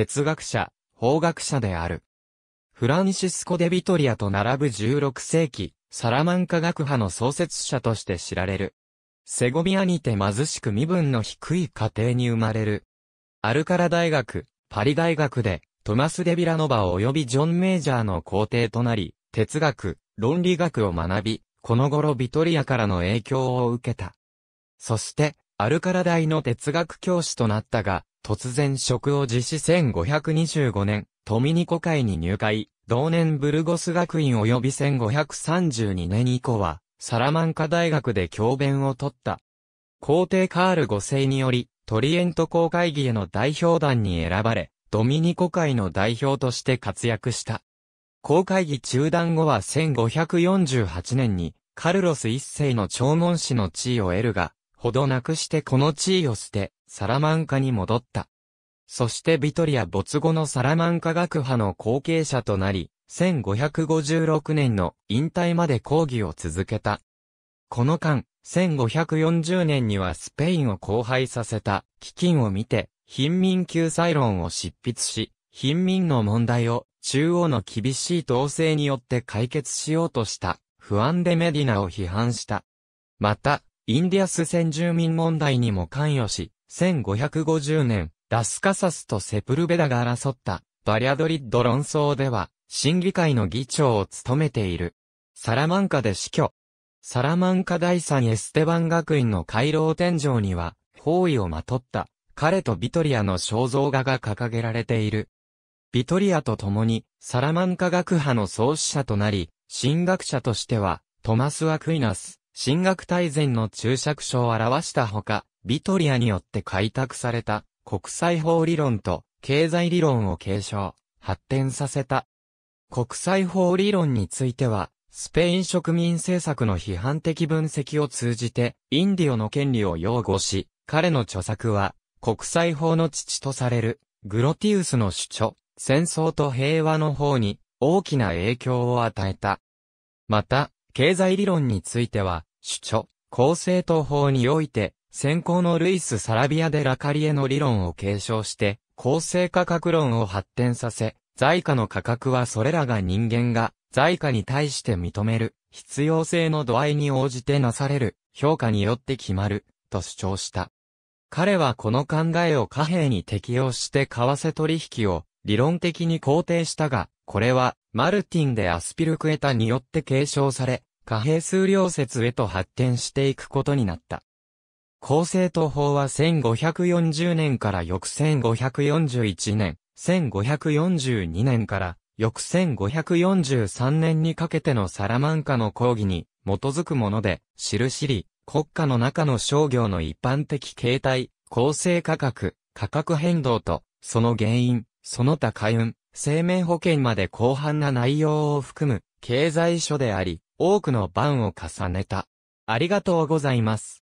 哲学者、法学者である。フランシスコ・デ・ビトリアと並ぶ16世紀、サラマンカ学派の創設者として知られる。セゴビアにて貧しく身分の低い家庭に生まれる。アルカラ大学、パリ大学で、トマス・デ・ビラノバ及びジョン・メイジャーの皇帝となり、哲学、論理学を学び、この頃ビトリアからの影響を受けた。そして、アルカラ大の哲学教師となったが、突然職を実施1525年、ドミニコ会に入会、同年ブルゴス学院及び1532年以降は、サラマンカ大学で教鞭を取った。皇帝カール5世により、トリエント公会議への代表団に選ばれ、ドミニコ会の代表として活躍した。公会議中断後は1548年に、カルロス一世の聴聞師の地位を得るが、ほどなくしてこの地位を捨て、サラマンカに戻った。そしてビトリア没後のサラマンカ学派の後継者となり、1556年の引退まで講義を続けた。この間、1540年にはスペインを荒廃させた基金を見て、貧民救済論を執筆し、貧民の問題を中央の厳しい統制によって解決しようとした不安でメディナを批判した。また、インディアス先住民問題にも関与し、1550年、ラスカサスとセプルベダが争った、バリアドリッド論争では、審議会の議長を務めている。サラマンカで死去。サラマンカ第三エステバン学院の回廊天井には、包囲をまとった、彼とビトリアの肖像画が掲げられている。ビトリアと共に、サラマンカ学派の創始者となり、神学者としては、トマス・アクイナス、神学大全の注釈書を表したほか、ビトリアによって開拓された国際法理論と経済理論を継承、発展させた。国際法理論については、スペイン植民政策の批判的分析を通じて、インディオの権利を擁護し、彼の著作は、国際法の父とされる、グロティウスの主張、戦争と平和の方に、大きな影響を与えた。また、経済理論については、主張、公正と法において、先行のルイス・サラビア・デ・ラカリエの理論を継承して、公正価格論を発展させ、在価の価格はそれらが人間が、在価に対して認める、必要性の度合いに応じてなされる、評価によって決まる、と主張した。彼はこの考えを貨幣に適用して為替取引を理論的に肯定したが、これはマルティンでアスピルクエタによって継承され、貨幣数量説へと発展していくことになった。厚生徒法は1540年から翌1541年、1542年から翌1543年にかけてのサラマンカの講義に基づくもので、知るり、国家の中の商業の一般的形態、公正価格、価格変動と、その原因、その他海運、生命保険まで広範な内容を含む経済書であり、多くの版を重ねた。ありがとうございます。